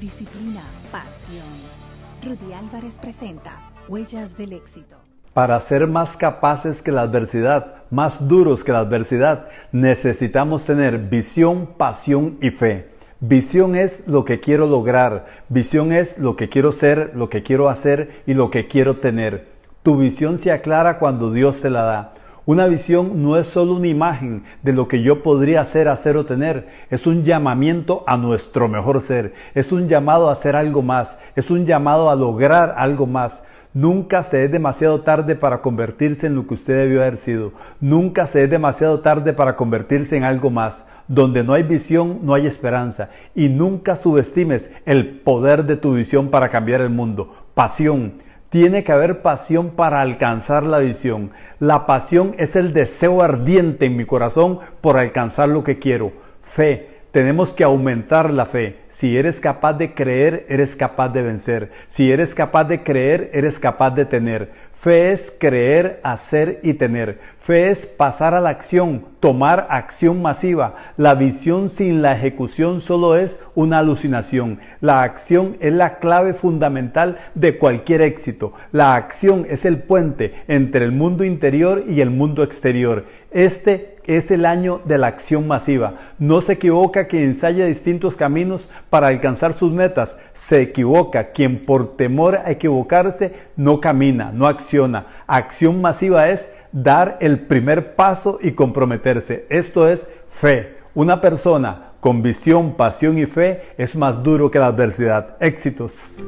disciplina, pasión. Rudy Álvarez presenta Huellas del Éxito. Para ser más capaces que la adversidad, más duros que la adversidad, necesitamos tener visión, pasión y fe. Visión es lo que quiero lograr, visión es lo que quiero ser, lo que quiero hacer y lo que quiero tener. Tu visión se aclara cuando Dios te la da. Una visión no es solo una imagen de lo que yo podría hacer, hacer o tener, es un llamamiento a nuestro mejor ser, es un llamado a hacer algo más, es un llamado a lograr algo más. Nunca se es demasiado tarde para convertirse en lo que usted debió haber sido. Nunca se es demasiado tarde para convertirse en algo más. Donde no hay visión, no hay esperanza. Y nunca subestimes el poder de tu visión para cambiar el mundo. Pasión, tiene que haber pasión para alcanzar la visión. La pasión es el deseo ardiente en mi corazón por alcanzar lo que quiero. Fe tenemos que aumentar la fe. Si eres capaz de creer, eres capaz de vencer. Si eres capaz de creer, eres capaz de tener. Fe es creer, hacer y tener. Fe es pasar a la acción, tomar acción masiva. La visión sin la ejecución solo es una alucinación. La acción es la clave fundamental de cualquier éxito. La acción es el puente entre el mundo interior y el mundo exterior. Este es el año de la acción masiva. No se equivoca quien ensaya distintos caminos para alcanzar sus metas. Se equivoca quien por temor a equivocarse no camina, no acciona. Acción masiva es dar el primer paso y comprometerse. Esto es fe. Una persona con visión, pasión y fe es más duro que la adversidad. Éxitos.